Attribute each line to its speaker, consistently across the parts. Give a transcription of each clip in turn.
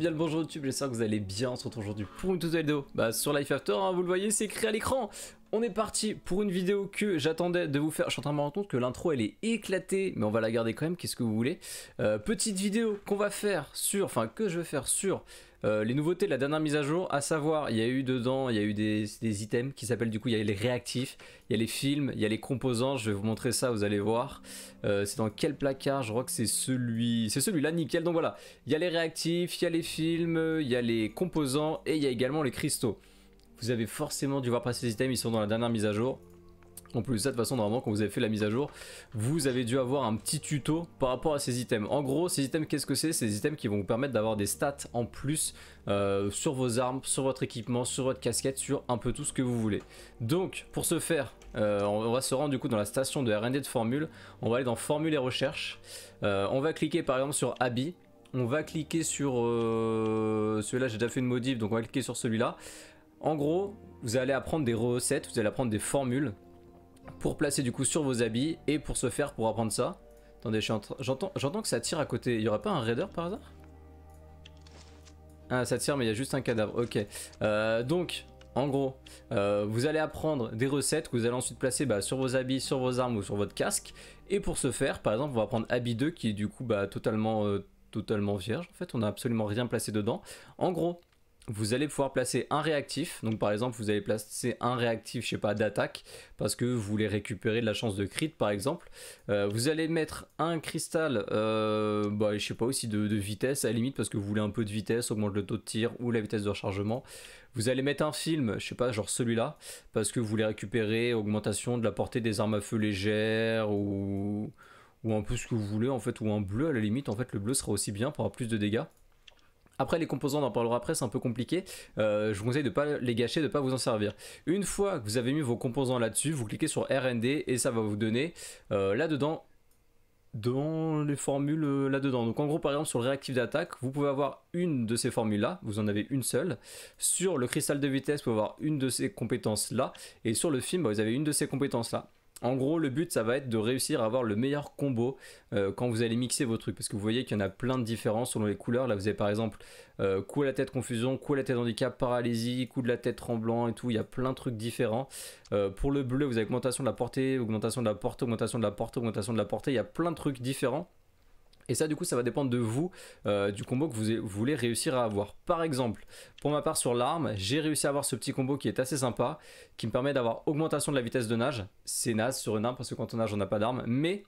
Speaker 1: Bien le bonjour YouTube, j'espère que vous allez bien, on se retrouve aujourd'hui pour une toute nouvelle vidéo bah, sur Life After, hein, vous le voyez c'est écrit à l'écran on est parti pour une vidéo que j'attendais de vous faire. Je suis en train de me rendre compte que l'intro elle est éclatée, mais on va la garder quand même, qu'est-ce que vous voulez. Euh, petite vidéo qu'on va faire sur, enfin que je vais faire sur euh, les nouveautés de la dernière mise à jour, à savoir, il y a eu dedans, il y a eu des, items qui s'appellent du coup, il y a les réactifs, il y a les films, il y a les composants, je vais vous montrer ça, vous allez voir. Euh, c'est dans quel placard, je crois que c'est celui, c'est celui-là, nickel. Donc voilà, il y a les réactifs, il y a les films, il y a les composants et il y a également les cristaux. Vous avez forcément dû voir passer ces items, ils sont dans la dernière mise à jour. En plus de toute façon, normalement, quand vous avez fait la mise à jour, vous avez dû avoir un petit tuto par rapport à ces items. En gros, ces items, qu'est-ce que c'est C'est des items qui vont vous permettre d'avoir des stats en plus euh, sur vos armes, sur votre équipement, sur votre casquette, sur un peu tout ce que vous voulez. Donc, pour ce faire, euh, on va se rendre du coup dans la station de R&D de formule. On va aller dans formule et recherche. Euh, on va cliquer par exemple sur habit. On va cliquer sur... celui-là, j'ai déjà fait une modif, donc on va cliquer sur celui-là. En gros, vous allez apprendre des recettes, vous allez apprendre des formules pour placer du coup sur vos habits et pour se faire pour apprendre ça. Attendez, j'entends que ça tire à côté. Il n'y aura pas un raider par hasard Ah, ça tire, mais il y a juste un cadavre. Ok. Euh, donc, en gros, euh, vous allez apprendre des recettes que vous allez ensuite placer bah, sur vos habits, sur vos armes ou sur votre casque. Et pour ce faire, par exemple, on va prendre habit 2 qui est du coup bah, totalement, euh, totalement vierge. En fait, on n'a absolument rien placé dedans. En gros, vous allez pouvoir placer un réactif. Donc par exemple, vous allez placer un réactif, je sais pas, d'attaque, parce que vous voulez récupérer de la chance de crit, par exemple. Euh, vous allez mettre un cristal, euh, bah, je sais pas aussi, de, vitesse, à la limite, parce que vous voulez un peu de vitesse, augmente le taux de tir ou la vitesse de rechargement. Vous allez mettre un film, je sais pas, genre celui-là, parce que vous voulez récupérer augmentation de la portée des armes à feu légères ou ou un peu ce que vous voulez en fait ou un bleu à la limite en fait le bleu sera aussi bien pour avoir plus de dégâts après les composants, on en parlera après, c'est un peu compliqué. Euh, je vous conseille de ne pas les gâcher, de ne pas vous en servir. Une fois que vous avez mis vos composants là-dessus, vous cliquez sur RND et ça va vous donner euh, là-dedans dans les formules euh, là-dedans. Donc en gros, par exemple, sur le réactif d'attaque, vous pouvez avoir une de ces formules-là, vous en avez une seule. Sur le cristal de vitesse, vous pouvez avoir une de ces compétences-là. Et sur le film, bah, vous avez une de ces compétences-là. En gros, le but, ça va être de réussir à avoir le meilleur combo euh, quand vous allez mixer vos trucs. Parce que vous voyez qu'il y en a plein de différences selon les couleurs. Là, vous avez par exemple euh, coup à la tête confusion, coup à la tête handicap, paralysie, coup de la tête tremblant et tout. Il y a plein de trucs différents. Euh, pour le bleu, vous avez augmentation de la portée, augmentation de la portée, augmentation de la portée, augmentation de la portée. Il y a plein de trucs différents. Et ça, du coup, ça va dépendre de vous, euh, du combo que vous voulez réussir à avoir. Par exemple, pour ma part sur l'arme, j'ai réussi à avoir ce petit combo qui est assez sympa, qui me permet d'avoir augmentation de la vitesse de nage. C'est naze sur une arme, parce que quand on nage, on n'a pas d'arme. Mais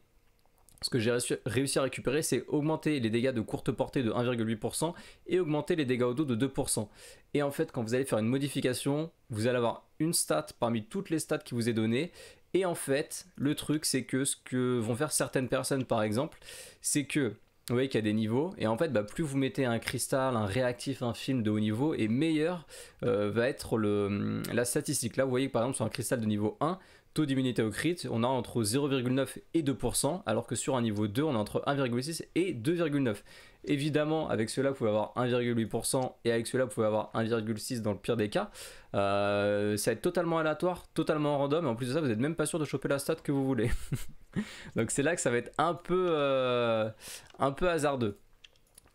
Speaker 1: ce que j'ai réussi à récupérer, c'est augmenter les dégâts de courte portée de 1,8% et augmenter les dégâts au dos de 2%. Et en fait, quand vous allez faire une modification, vous allez avoir une stat parmi toutes les stats qui vous est donnée et en fait, le truc, c'est que ce que vont faire certaines personnes, par exemple, c'est que vous voyez qu'il y a des niveaux, et en fait, bah, plus vous mettez un cristal, un réactif, un film de haut niveau, et meilleur euh, va être le, la statistique. Là, vous voyez par exemple, sur un cristal de niveau 1, taux d'immunité au crit, on a entre 0,9 et 2%, alors que sur un niveau 2, on a entre 1,6 et 2,9. Évidemment, avec cela, vous pouvez avoir 1,8% et avec cela, vous pouvez avoir 1,6 dans le pire des cas. Euh, ça va être totalement aléatoire, totalement random, et en plus de ça, vous n'êtes même pas sûr de choper la stat que vous voulez. Donc c'est là que ça va être un peu, euh, un peu hasardeux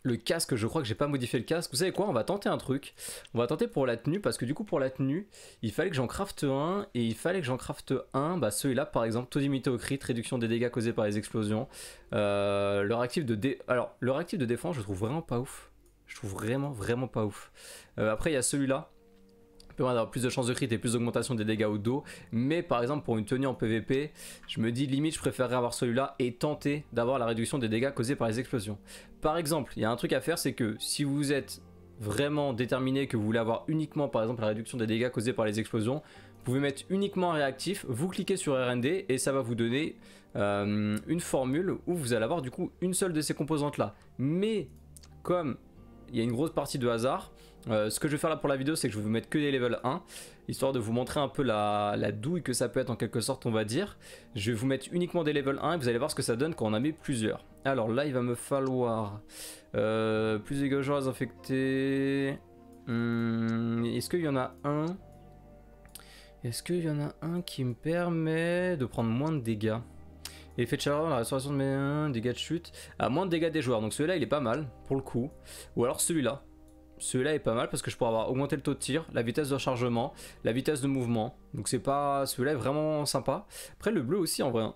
Speaker 1: le casque, je crois que j'ai pas modifié le casque. Vous savez quoi On va tenter un truc. On va tenter pour la tenue, parce que du coup, pour la tenue, il fallait que j'en crafte un, et il fallait que j'en crafte un. Bah, celui-là, par exemple, taux d'immunité au crit, réduction des dégâts causés par les explosions. Euh, leur actif de Alors, leur de défense, je trouve vraiment pas ouf. Je trouve vraiment, vraiment pas ouf. Euh, après, il y a celui-là d'avoir plus de chances de crit et plus d'augmentation des dégâts au dos. Mais par exemple, pour une tenue en PVP, je me dis limite, je préférerais avoir celui-là et tenter d'avoir la réduction des dégâts causés par les explosions. Par exemple, il y a un truc à faire, c'est que si vous êtes vraiment déterminé que vous voulez avoir uniquement par exemple la réduction des dégâts causés par les explosions, vous pouvez mettre uniquement réactif, vous cliquez sur RND et ça va vous donner euh, une formule où vous allez avoir du coup une seule de ces composantes là. Mais comme il y a une grosse partie de hasard, euh, ce que je vais faire là pour la vidéo, c'est que je vais vous mettre que des level 1, histoire de vous montrer un peu la, douille que ça peut être en quelque sorte, on va dire. Je vais vous mettre uniquement des level 1 et vous allez voir ce que ça donne quand on a mis plusieurs. Alors là, il va me falloir euh, plus des joueurs infectés. Hmm, est-ce qu'il y en a un Est-ce qu'il y en a un qui me permet de prendre moins de dégâts Effet de chaleur, la restauration de mes 1 dégâts de chute, à ah, moins de dégâts des joueurs. Donc celui-là, il est pas mal, pour le coup. Ou alors celui-là celui-là est pas mal parce que je pourrais avoir augmenté le taux de tir, la vitesse de chargement, la vitesse de mouvement. Donc c'est pas celui-là est vraiment sympa. Après le bleu aussi en vrai. Hein.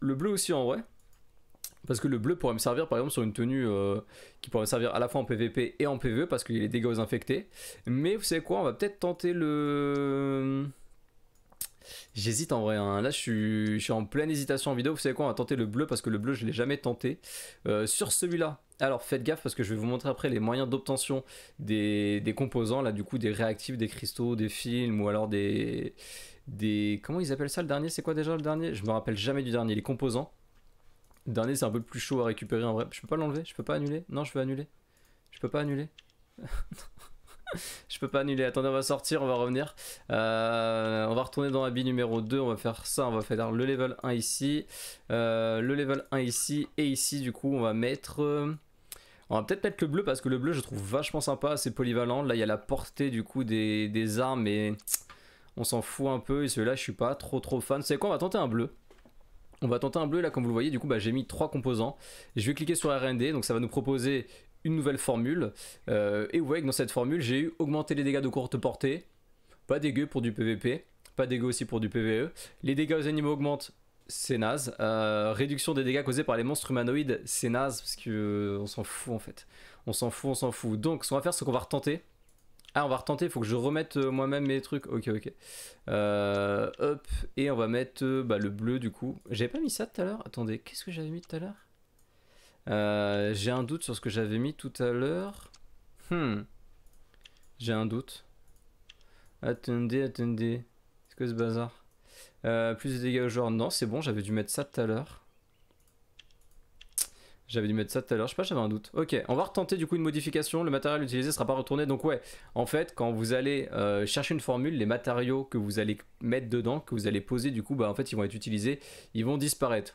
Speaker 1: Le bleu aussi en vrai. Parce que le bleu pourrait me servir par exemple sur une tenue euh, qui pourrait me servir à la fois en PVP et en PVE parce qu'il y a les dégâts Mais vous savez quoi, on va peut-être tenter le... J'hésite en vrai. Hein. Là, je suis, en pleine hésitation en vidéo. Vous savez quoi On va tenter le bleu parce que le bleu, je ne l'ai jamais tenté. Euh, sur celui-là, alors faites gaffe parce que je vais vous montrer après les moyens d'obtention des, composants, là, du coup, des réactifs, des cristaux, des films ou alors des. comment ils appellent ça le dernier C'est quoi déjà le dernier Je me rappelle jamais du dernier. Les composants. Le dernier, c'est un peu plus chaud à récupérer en vrai. Je peux pas l'enlever Je peux pas annuler Non, je peux annuler. Je peux pas annuler. je peux pas annuler. Attendez, on va sortir, on va revenir. Euh, on va retourner dans la bille numéro 2. On va faire ça. On va faire le level 1 ici. Euh, le level 1 ici. Et ici, du coup, on va mettre... Euh, on va peut-être mettre le bleu parce que le bleu, je trouve vachement sympa. C'est polyvalent. Là, il y a la portée, du coup, des, armes. Et on s'en fout un peu. Et celui-là, je suis pas trop, trop fan. C'est quoi On va tenter un bleu. On va tenter un bleu là comme vous le voyez du coup bah, j'ai mis trois composants Je vais cliquer sur RND donc ça va nous proposer une nouvelle formule. Euh, et vous voyez que dans cette formule, j'ai eu augmenter les dégâts de courte portée. Pas dégueu pour du PVP. Pas dégueu aussi pour du PVE. Les dégâts aux animaux augmentent, c'est naze. Euh, réduction des dégâts causés par les monstres humanoïdes, c'est naze. Parce que euh, on s'en fout en fait. On s'en fout, on s'en fout. Donc ce qu'on va faire, c'est qu'on va retenter. Ah, on va retenter, il faut que je remette moi-même mes trucs. Ok, ok. hop, et on va mettre bah, le bleu du coup. J'avais pas mis ça tout à l'heure Attendez, qu'est-ce que j'avais mis tout à l'heure euh, j'ai un doute sur ce que j'avais mis tout à l'heure. Hmm. J'ai un doute. Attendez, attendez. Qu'est-ce que ce bazar euh, Plus de dégâts au joueur. Non, c'est bon, j'avais dû mettre ça tout à l'heure. J'avais dû mettre ça tout à l'heure, je sais pas, j'avais un doute. Ok, on va retenter du coup une modification, le matériel utilisé sera pas retourné. Donc ouais, en fait, quand vous allez euh, chercher une formule, les matériaux que vous allez mettre dedans, que vous allez poser, du coup, bah en fait, ils vont être utilisés, ils vont disparaître.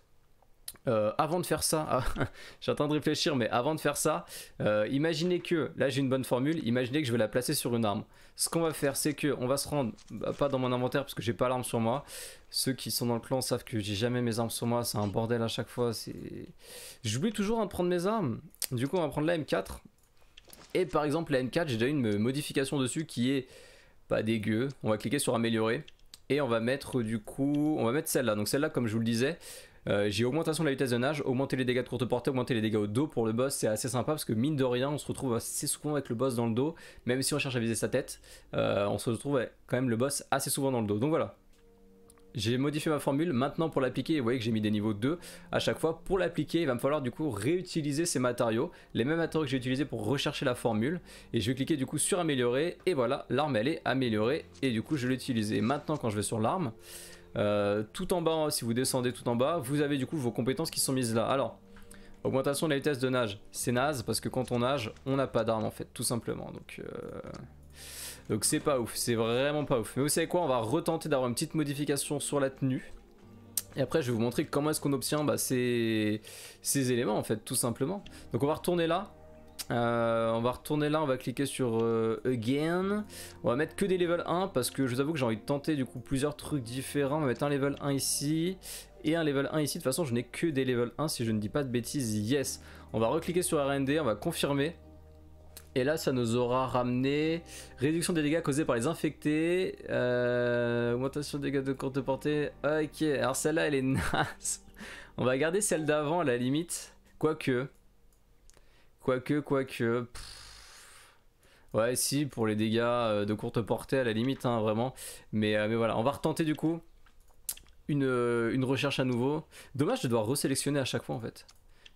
Speaker 1: Euh, avant de faire ça, ah, j'ai de réfléchir, mais avant de faire ça, euh, imaginez que, là j'ai une bonne formule, imaginez que je vais la placer sur une arme. Ce qu'on va faire, c'est que on va se rendre, bah, pas dans mon inventaire parce que j'ai pas l'arme sur moi. Ceux qui sont dans le clan savent que j'ai jamais mes armes sur moi, c'est un bordel à chaque fois. J'oublie toujours de prendre mes armes. Du coup, on va prendre la M4. Et par exemple, la M4, j'ai déjà une modification dessus qui est pas bah, dégueu. On va cliquer sur améliorer et on va mettre du coup, on va mettre celle-là. Donc celle-là, comme je vous le disais, euh, j'ai augmentation de la vitesse de nage, augmenter les dégâts de courte portée, augmenter les dégâts au dos pour le boss. C'est assez sympa parce que mine de rien, on se retrouve assez souvent avec le boss dans le dos. Même si on cherche à viser sa tête, euh, on se retrouve quand même le boss assez souvent dans le dos. Donc voilà. J'ai modifié ma formule, maintenant pour l'appliquer, vous voyez que j'ai mis des niveaux 2 à chaque fois. Pour l'appliquer, il va me falloir du coup réutiliser ces matériaux, les mêmes matériaux que j'ai utilisés pour rechercher la formule. Et je vais cliquer du coup sur améliorer, et voilà, l'arme elle est améliorée, et du coup je vais l'utiliser Maintenant quand je vais sur l'arme, euh, tout en bas, si vous descendez tout en bas, vous avez du coup vos compétences qui sont mises là. Alors, augmentation de la vitesse de nage, c'est naze parce que quand on nage, on n'a pas d'arme en fait, tout simplement. Donc, euh, donc c'est pas ouf, c'est vraiment pas ouf. Mais vous savez quoi, on va retenter d'avoir une petite modification sur la tenue. Et après, je vais vous montrer comment est-ce qu'on obtient bah, ces... ces éléments en fait, tout simplement. Donc on va retourner là. Euh, on va retourner là, on va cliquer sur euh, Again. On va mettre que des level 1 parce que je vous avoue que j'ai envie de tenter du coup plusieurs trucs différents. On va mettre un level 1 ici et un level 1 ici. De toute façon, je n'ai que des level 1 si je ne dis pas de bêtises. Yes. On va recliquer sur RND, on va confirmer. Et là, ça nous aura ramené réduction des dégâts causés par les infectés, euh, augmentation des dégâts de courte portée. Ok, alors celle-là, elle est naze. On va garder celle d'avant à la limite. Quoique, Quoique, quoique. Ouais, si, pour les dégâts euh, de courte portée à la limite, hein, vraiment. Mais, euh, mais voilà, on va retenter du coup euh, une, recherche à nouveau. Dommage de devoir resélectionner à chaque fois en fait.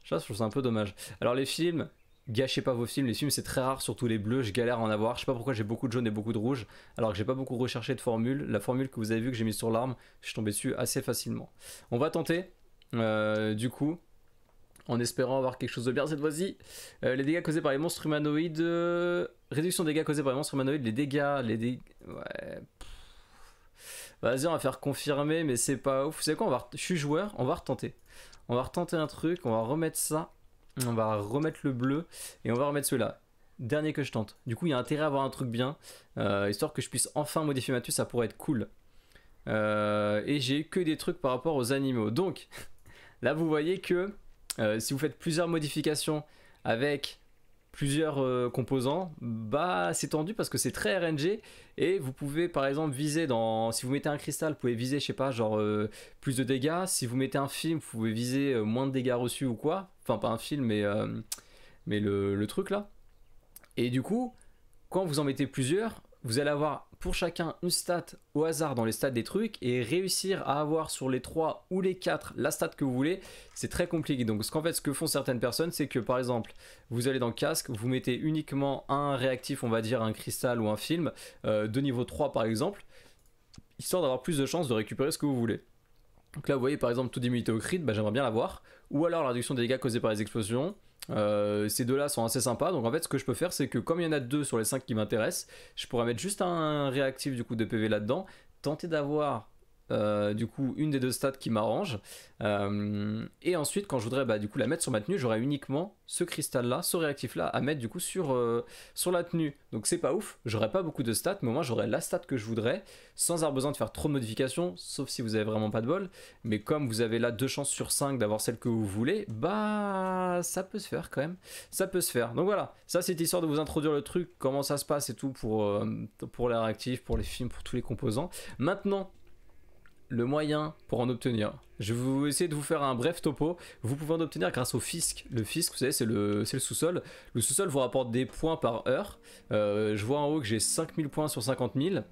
Speaker 1: Ça, je un peu dommage. Alors les films, gâchez pas vos films. Les films, c'est très rare, surtout les bleus. Je galère à en avoir. Je sais pas pourquoi j'ai beaucoup de jaune et beaucoup de rouge, alors que j'ai pas beaucoup recherché de formule. La formule que vous avez vue que j'ai mise sur l'arme, je suis tombé dessus assez facilement. On va tenter, du coup, en espérant avoir quelque chose de bien cette fois-ci. Euh, les dégâts causés par les monstres humanoïdes. Euh, réduction des dégâts causés par les monstres humanoïdes. Les dégâts. Les dégâts. Ouais. Vas-y, on va faire confirmer, mais c'est pas ouf. Vous savez quoi va Je suis joueur, on va retenter. On va retenter un truc, on va remettre ça. On va remettre le bleu et on va remettre celui-là. Dernier que je tente. Du coup, il y a intérêt à avoir un truc bien, euh, histoire que je puisse enfin modifier ma tue. ça pourrait être cool. et j'ai que des trucs par rapport aux animaux. Donc, là, vous voyez que euh, si vous faites plusieurs modifications avec plusieurs euh, composants, bah c'est tendu parce que c'est très RNG et vous pouvez par exemple viser dans si vous mettez un cristal, vous pouvez viser je sais pas genre euh, plus de dégâts, si vous mettez un film, vous pouvez viser moins de dégâts reçus ou quoi. Enfin pas un film mais mais le, le, truc là. Et du coup, quand vous en mettez plusieurs, vous allez avoir pour chacun une stat au hasard dans les stats des trucs et réussir à avoir sur les 3 ou les 4 la stat que vous voulez, c'est très compliqué. Donc ce qu'en fait ce que font certaines personnes, c'est que par exemple, vous allez dans le casque, vous mettez uniquement un réactif, on va dire un cristal ou un film euh, de niveau 3 par exemple, histoire d'avoir plus de chances de récupérer ce que vous voulez. Donc là vous voyez par exemple tout immunité au crit, bah, j'aimerais bien l'avoir, ou alors la réduction des dégâts causés par les explosions, euh, ces deux-là sont assez sympas. Donc en fait, ce que je peux faire, c'est que comme il y en a deux sur les cinq qui m'intéressent, je pourrais mettre juste un réactif du coup de PV là-dedans, tenter d'avoir euh, du coup une des deux stats qui m'arrange. Euh, et ensuite, quand je voudrais bah, du coup la mettre sur ma tenue, j'aurais uniquement ce cristal là, ce réactif là à mettre du coup sur, euh, sur la tenue. Donc c'est pas ouf, j'aurais pas beaucoup de stats, mais au moins j'aurai la stat que je voudrais sans avoir besoin de faire trop de modifications, sauf si vous avez vraiment pas de bol. Mais comme vous avez là deux chances sur 5 d'avoir celle que vous voulez, bah ça peut se faire quand même. Ça peut se faire. Donc voilà, ça c'est histoire de vous introduire le truc, comment ça se passe et tout pour, pour les réactifs, pour les films, pour tous les composants. Maintenant, le moyen pour en obtenir. Je vais essayer de vous faire un bref topo. Vous pouvez en obtenir grâce au fisc. Le fisc, vous savez, c'est le, sous-sol. Le sous-sol vous rapporte des points par heure. Euh, je vois en haut que j'ai 5000 points sur 50 000.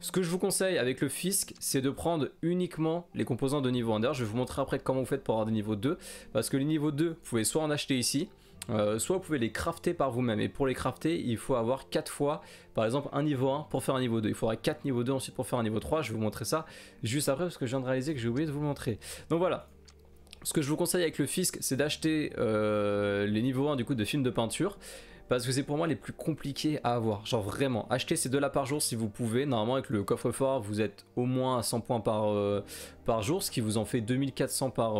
Speaker 1: Ce que je vous conseille avec le fisc, c'est de prendre uniquement les composants de niveau 1. D'ailleurs, je vais vous montrer après comment vous faites pour avoir des niveaux 2. Parce que les niveaux 2, vous pouvez soit en acheter ici, euh, soit vous pouvez les crafter par vous-même. Et pour les crafter, il faut avoir 4 fois, par exemple, un niveau 1 pour faire un niveau 2. Il faudra 4 niveaux 2 ensuite pour faire un niveau 3. Je vais vous montrer ça juste après parce que je viens de réaliser que j'ai oublié de vous montrer. Donc voilà. Ce que je vous conseille avec le fisc, c'est d'acheter euh, les niveaux 1 du coup de films de peinture parce que c'est pour moi les plus compliqués à avoir. Genre vraiment, Acheter ces deux-là par jour si vous pouvez. Normalement avec le coffre-fort, vous êtes au moins à 100 points par, euh, par jour, ce qui vous en fait 2400 par,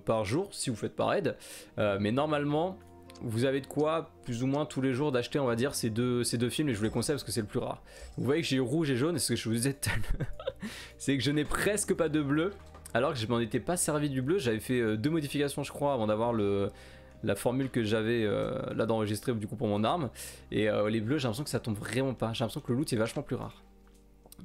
Speaker 1: par jour si vous faites par aide mais normalement, vous avez de quoi plus ou moins tous les jours d'acheter on va dire ces deux, films et je vous les conseille parce que c'est le plus rare. Vous voyez que j'ai rouge et jaune et ce que je vous disais c'est que je n'ai presque pas de bleu alors que je m'en étais pas servi du bleu, j'avais fait euh, deux modifications je crois avant d'avoir la formule que j'avais euh, là d'enregistrer du coup pour mon arme et euh, les bleus j'ai l'impression que ça tombe vraiment pas, j'ai l'impression que le loot est vachement plus rare.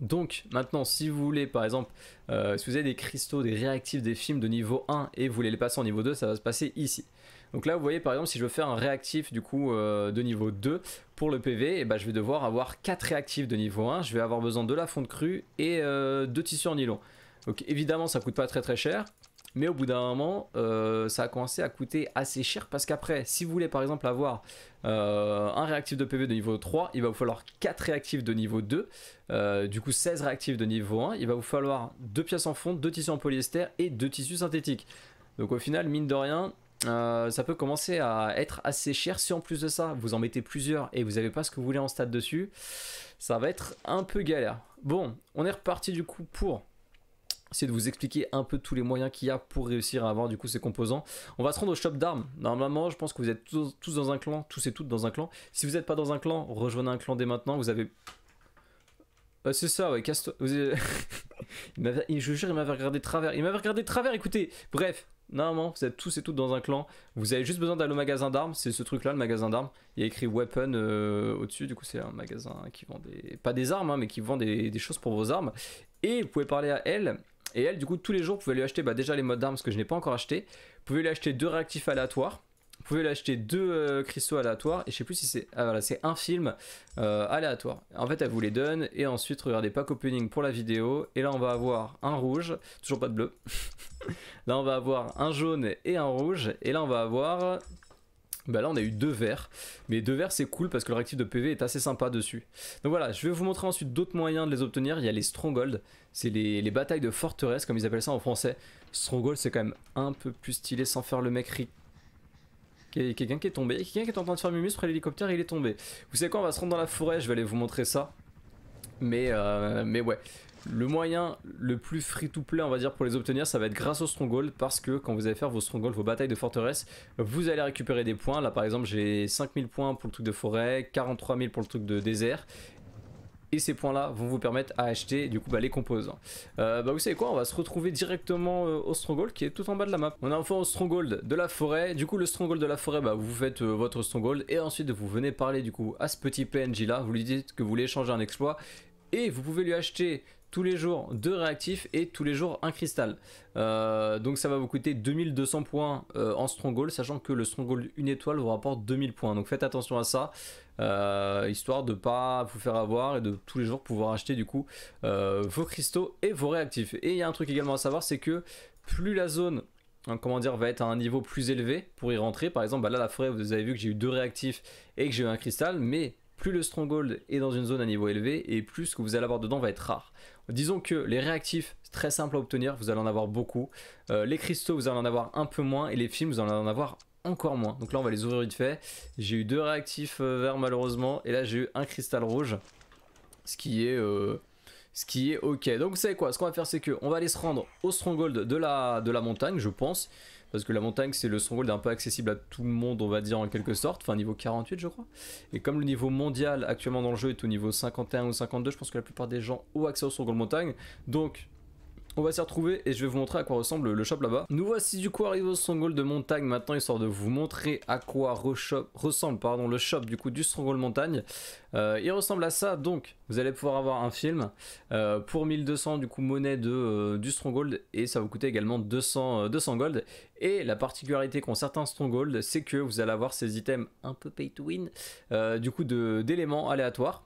Speaker 1: Donc maintenant si vous voulez par exemple si vous avez des cristaux, des réactifs, des films de niveau 1 et vous voulez les passer en niveau 2 ça va se passer ici. Donc là, vous voyez par exemple, si je veux faire un réactif du coup euh, de niveau 2 pour le PV, et eh ben je vais devoir avoir 4 réactifs de niveau 1. Je vais avoir besoin de la fonte crue et euh, de tissus en nylon. Donc évidemment, ça coûte pas très très cher. Mais au bout d'un moment, euh, ça a commencé à coûter assez cher parce qu'après, si vous voulez par exemple avoir un réactif de PV de niveau 3, il va vous falloir 4 réactifs de niveau 2, du coup 16 réactifs de niveau 1, il va vous falloir 2 pièces en fonte, 2 tissus en polyester et 2 tissus synthétiques. Donc au final, mine de rien, euh, ça peut commencer à être assez cher si en plus de ça vous en mettez plusieurs et vous n'avez pas ce que vous voulez en stade dessus ça va être un peu galère bon on est reparti du coup pour essayer de vous expliquer un peu tous les moyens qu'il y a pour réussir à avoir du coup ces composants. On va se rendre au shop d'armes. Normalement, je pense que vous êtes tous, dans un clan, tous et toutes dans un clan. Si vous n'êtes pas dans un clan, rejoignez un clan dès maintenant. Vous avez. Euh, c'est ça, ouais, casse-toi. je vous jure, il m'avait regardé de travers. Il m'avait regardé de travers, écoutez. Bref, Normalement, vous êtes tous et toutes dans un clan. Vous avez juste besoin d'aller au magasin d'armes. C'est ce truc-là, le magasin d'armes. Il y a écrit Weapon euh, au-dessus. Du coup, c'est un magasin qui vend des. Pas des armes, hein, mais qui vend des, choses pour vos armes. Et vous pouvez parler à elle. Et elle, du coup, tous les jours, vous pouvez lui acheter bah, déjà les modes d'armes, ce que je n'ai pas encore acheté. Vous pouvez lui acheter deux réactifs aléatoires. Vous pouvez l'acheter deux euh, cristaux aléatoires et je sais plus si c'est ah, voilà c'est un film euh, aléatoire. En fait elle vous les donne et ensuite regardez pack opening pour la vidéo et là on va avoir un rouge toujours pas de bleu. là on va avoir un jaune et un rouge et là on va avoir bah là on a eu deux verts, mais deux verts c'est cool parce que le réactif de PV est assez sympa dessus. Donc voilà, je vais vous montrer ensuite d'autres moyens de les obtenir, il y a les strongholds, c'est les, batailles de forteresse comme ils appellent ça en français. Stronghold c'est quand même un peu plus stylé sans faire le mec ric Quelqu'un qui est tombé. Quelqu'un qui est en train de faire mumus près de l'hélicoptère il est tombé. Vous savez quoi, on va se rendre dans la forêt, je vais aller vous montrer ça. Mais, euh, mais ouais. Le moyen le plus free-to-play, on va dire, pour les obtenir, ça va être grâce au Stronghold. parce que quand vous allez faire vos Stronghold, vos batailles de forteresse, vous allez récupérer des points. Là, par exemple, j'ai 5000 points pour le truc de forêt, 43 000 pour le truc de désert, et ces points-là vont vous permettre à acheter du coup bah, les composants. Euh, bah vous savez quoi, on va se retrouver directement euh, au Stronghold qui est tout en bas de la map. On a enfin au Stronghold de la forêt. Du coup le Stronghold de la forêt, bah, vous faites euh, votre Stronghold et ensuite vous venez parler du coup à ce petit PNJ là. Vous lui dites que vous voulez échanger un exploit et vous pouvez lui acheter tous les jours deux réactifs et tous les jours un cristal. Euh, donc ça va vous coûter 2200 points euh, en stronghold, sachant que le stronghold une étoile vous rapporte 2000 points. Donc faites attention à ça, euh, histoire de pas vous faire avoir et de tous les jours pouvoir acheter du coup vos cristaux et vos réactifs. Et il y a un truc également à savoir, c'est que plus la zone hein, comment dire, va être à un niveau plus élevé pour y rentrer. Par exemple, bah là, la forêt, vous avez vu que j'ai eu deux réactifs et que j'ai eu un cristal, mais plus le stronghold est dans une zone à niveau élevé et plus ce que vous allez avoir dedans va être rare. Disons que les réactifs, c'est très simple à obtenir, vous allez en avoir beaucoup. Euh, les cristaux, vous allez en avoir un peu moins. Et les films, vous allez en avoir encore moins. Donc là, on va les ouvrir vite fait. J'ai eu deux réactifs euh, verts malheureusement. Et là, j'ai eu un cristal rouge. Ce qui est... Euh, ce qui est ok. Donc c'est quoi Ce qu'on va faire c'est que on va aller se rendre au stronghold de la, de la montagne je pense. Parce que la montagne c'est le stronghold un peu accessible à tout le monde on va dire en quelque sorte. Enfin niveau 48 je crois. Et comme le niveau mondial actuellement dans le jeu est au niveau 51 ou 52 je pense que la plupart des gens ont accès au stronghold montagne. Donc on va s'y retrouver et je vais vous montrer à quoi ressemble le shop là-bas. Nous voici du coup arrivés au Stronghold de Montagne maintenant, histoire de vous montrer à quoi ressemble pardon, le shop du coup du Stronghold Montagne. Euh, il ressemble à ça, donc vous allez pouvoir avoir un film euh, pour 1200 du coup monnaie de, euh, du Stronghold et ça vous coûter également 200, 200 gold. Et la particularité qu'ont certains Stronghold, c'est que vous allez avoir ces items un peu pay to win, du coup d'éléments aléatoires.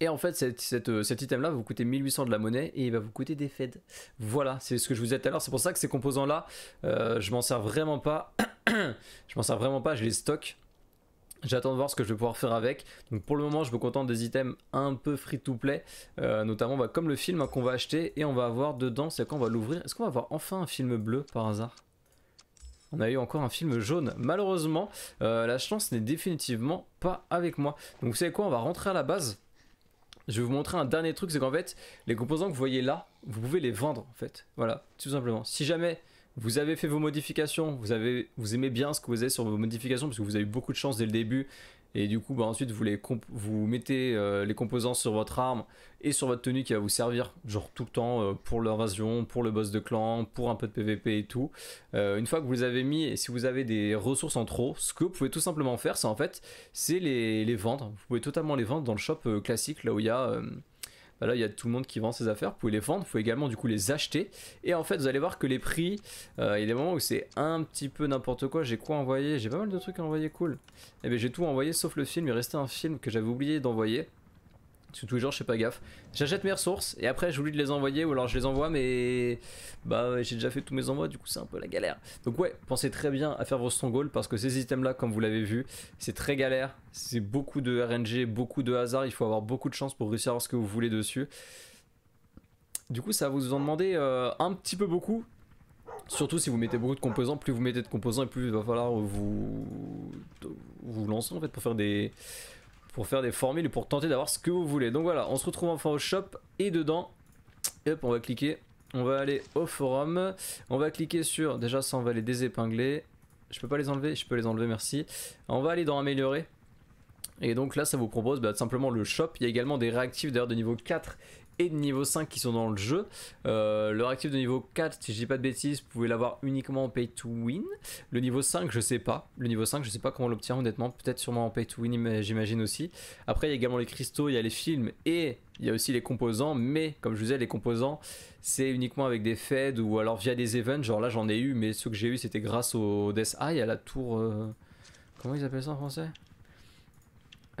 Speaker 1: Et en fait, euh, cet item-là va vous coûter 1800 de la monnaie et il va vous coûter des feds. Voilà, c'est ce que je vous disais tout à l'heure. C'est pour ça que ces composants-là, euh, je m'en sers vraiment pas. je m'en sers vraiment pas, je les stocke. J'attends de voir ce que je vais pouvoir faire avec. Donc pour le moment, je me contente des items un peu free-to-play, euh, notamment bah, comme le film qu'on va acheter et on va avoir dedans, c'est quand on va l'ouvrir. Est-ce qu'on va avoir enfin un film bleu par hasard on a eu encore un film jaune. Malheureusement, la chance n'est définitivement pas avec moi. Donc vous savez quoi, on va rentrer à la base. Je vais vous montrer un dernier truc, c'est qu'en fait, les composants que vous voyez là, vous pouvez les vendre en fait. Voilà, tout simplement. Si jamais vous avez fait vos modifications, vous, avez, vous aimez bien ce que vous avez sur vos modifications, parce que vous avez eu beaucoup de chance dès le début, et du coup, bah, ensuite, vous, les vous mettez euh, les composants sur votre arme et sur votre tenue qui va vous servir, genre tout le temps, euh, pour l'invasion, pour le boss de clan, pour un peu de PvP et tout. Euh, une fois que vous les avez mis, et si vous avez des ressources en trop, ce que vous pouvez tout simplement faire, c'est en fait, c'est les, les, vendre. Vous pouvez totalement les vendre dans le shop classique, là où il y a bah là il y a tout le monde qui vend ses affaires, vous pouvez les vendre, faut également du coup les acheter. Et en fait vous allez voir que les prix, euh, il y a des moments où c'est un petit peu n'importe quoi, j'ai quoi envoyer j'ai pas mal de trucs à envoyer cool. Et eh bien j'ai tout envoyé sauf le film, il restait un film que j'avais oublié d'envoyer. Parce tous les genres, je sais pas gaffe. J'achète mes ressources et après, je de les envoyer ou alors je les envoie, mais bah j'ai déjà fait tous mes envois, du coup, c'est un peu la galère. Donc, ouais, pensez très bien à faire vos strongholds parce que ces items là comme vous l'avez vu, c'est très galère. C'est beaucoup de RNG, beaucoup de hasard. Il faut avoir beaucoup de chance pour réussir à avoir ce que vous voulez dessus. Du coup, ça va vous en demander euh, un petit peu beaucoup. Surtout si vous mettez beaucoup de composants, plus vous mettez de composants et plus il va falloir vous vous lancer en fait pour faire des pour faire des formules pour tenter d'avoir ce que vous voulez. Donc voilà, on se retrouve enfin au shop et dedans, hop, on va cliquer. On va aller au forum. On va cliquer sur, déjà ça on va les désépingler. Je peux pas les enlever Je peux les enlever, merci. On va aller dans améliorer. Et donc là, ça vous propose bah, simplement le shop. Il y a également des réactifs d'ailleurs de niveau 4 et de niveau 5 qui sont dans le jeu. Euh, leur actif de niveau 4, si je dis pas de bêtises, vous pouvez l'avoir uniquement en pay to win. Le niveau 5, je sais pas. Le niveau 5, je sais pas comment l'obtient honnêtement. Peut-être sûrement en pay to win, j'imagine aussi. Après, il y a également les cristaux, il y a les films et il y a aussi les composants. Mais comme je vous disais, les composants, c'est uniquement avec des feds ou alors via des events. Genre là, j'en ai eu, mais ceux que j'ai eu, c'était grâce au Death Eye à la tour. Euh, comment ils appellent ça en français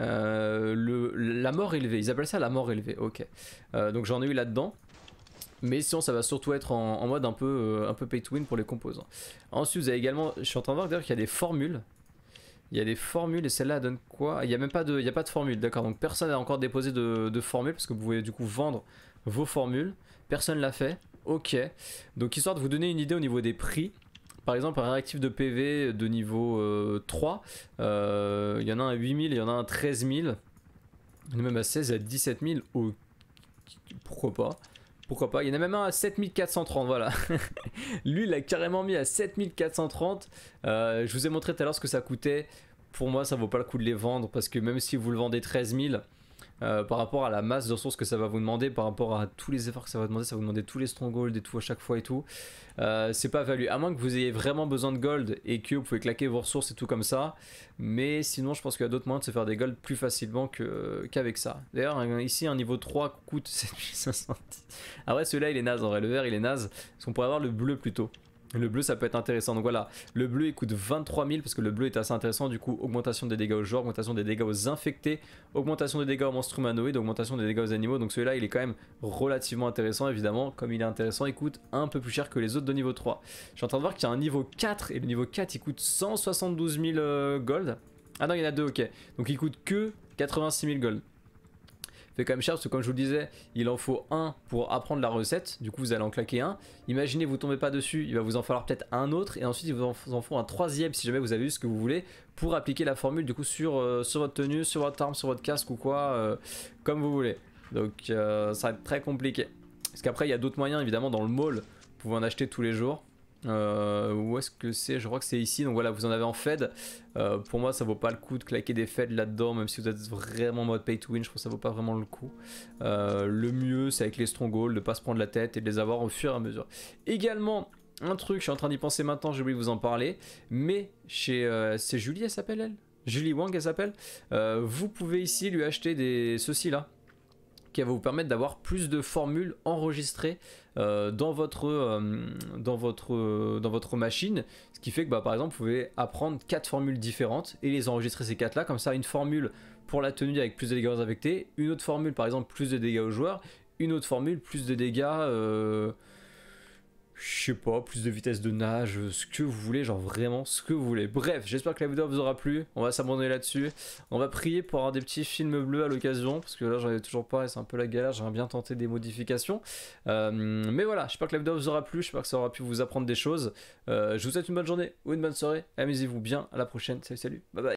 Speaker 1: euh, la mort élevée, ils appellent ça la mort élevée, ok. Euh, donc j'en ai eu là-dedans. Mais sinon, ça va surtout être en, mode un peu, euh, un peu pay to win pour les composants. Ensuite, vous avez également, je suis en train de voir d'ailleurs qu'il y a des formules. Il y a des formules et celle-là donne quoi Il n'y a même pas de, il y a pas de formule, d'accord. Donc personne n'a encore déposé de, de formule parce que vous pouvez du coup vendre vos formules. Personne l'a fait. Ok. Donc histoire de vous donner une idée au niveau des prix, par exemple, un réactif de PV de niveau 3, euh, euh, il y en a un à 8000, il y en a un à 13000, même à 16 à 17000. pourquoi pas pourquoi pas Il y en a même un à 7430, voilà. Lui, il l'a carrément mis à 7430. Euh, je vous ai montré tout à l'heure ce que ça coûtait. Pour moi, ça vaut pas le coup de les vendre parce que même si vous le vendez 13000 euh, par rapport à la masse de ressources que ça va vous demander, par rapport à tous les efforts que ça va demander, ça va vous demander tous les strongholds et tout à chaque fois et tout. Euh, c'est pas valu, à moins que vous ayez vraiment besoin de gold et que vous pouvez claquer vos ressources et tout comme ça. Mais sinon, je pense qu'il y a d'autres moyens de se faire des gold plus facilement qu'avec ça. D'ailleurs, ici, un niveau 3 coûte 7500. Ah ouais, celui-là, il est naze en vrai. Le vert, il est naze. Parce qu'on pourrait avoir le bleu plutôt. Le bleu, ça peut être intéressant. Donc voilà, le bleu, il coûte 23 000 parce que le bleu est assez intéressant. Du coup, augmentation des dégâts aux joueurs, augmentation des dégâts aux infectés, augmentation des dégâts aux monstres humanoïdes, augmentation des dégâts aux animaux. Donc celui-là, il est quand même relativement intéressant. Évidemment, comme il est intéressant, il coûte un peu plus cher que les autres de niveau 3. Je suis en train de voir qu'il y a un niveau 4 et le niveau 4, il coûte 172 000 euh, gold. Ah non, il y en a deux, ok. Donc il coûte que 86 000 gold. C'est quand même cher parce que comme je vous le disais, il en faut un pour apprendre la recette. Du coup, vous allez en claquer un. Imaginez, vous tombez pas dessus, il va vous en falloir peut-être un autre et ensuite il vous en, faut un troisième si jamais vous avez eu ce que vous voulez pour appliquer la formule du coup sur, euh, sur votre tenue, sur votre arme, sur votre casque ou quoi, euh, comme vous voulez. Donc euh, ça va être très compliqué. Parce qu'après, il y a d'autres moyens évidemment dans le mall, vous en acheter tous les jours. Euh, où est-ce que c'est Je crois que c'est ici. Donc voilà, vous en avez en Fed. Euh, pour moi, ça vaut pas le coup de claquer des feds là-dedans, même si vous êtes vraiment en mode pay to win. Je trouve que ça vaut pas vraiment le coup. Euh, le mieux, c'est avec les strongholds, de pas se prendre la tête et de les avoir au fur et à mesure. Également, un truc, je suis en train d'y penser maintenant, j'ai oublié de vous en parler. Mais chez. c'est Julie, elle s'appelle elle Julie Wang, elle s'appelle. vous pouvez ici lui acheter des ceux là va vous permettre d'avoir plus de formules enregistrées euh, dans, votre, euh, dans, votre, euh, dans votre machine. Ce qui fait que bah, par exemple, vous pouvez apprendre quatre formules différentes et les enregistrer ces quatre là. Comme ça, une formule pour la tenue avec plus de dégâts affectés, une autre formule par exemple plus de dégâts aux joueurs, une autre formule plus de dégâts je sais pas, plus de vitesse de nage, ce que vous voulez, genre vraiment ce que vous voulez. Bref, j'espère que la vidéo vous aura plu, on va s'abandonner là-dessus. On va prier pour avoir des petits films bleus à l'occasion, parce que là j'en ai toujours pas et c'est un peu la galère, j'aimerais bien tenter des modifications. Euh, mais voilà, j'espère que la vidéo vous aura plu, j'espère que ça aura pu vous apprendre des choses. Euh, je vous souhaite une bonne journée ou une bonne soirée, amusez-vous bien, à la prochaine, salut salut, bye bye.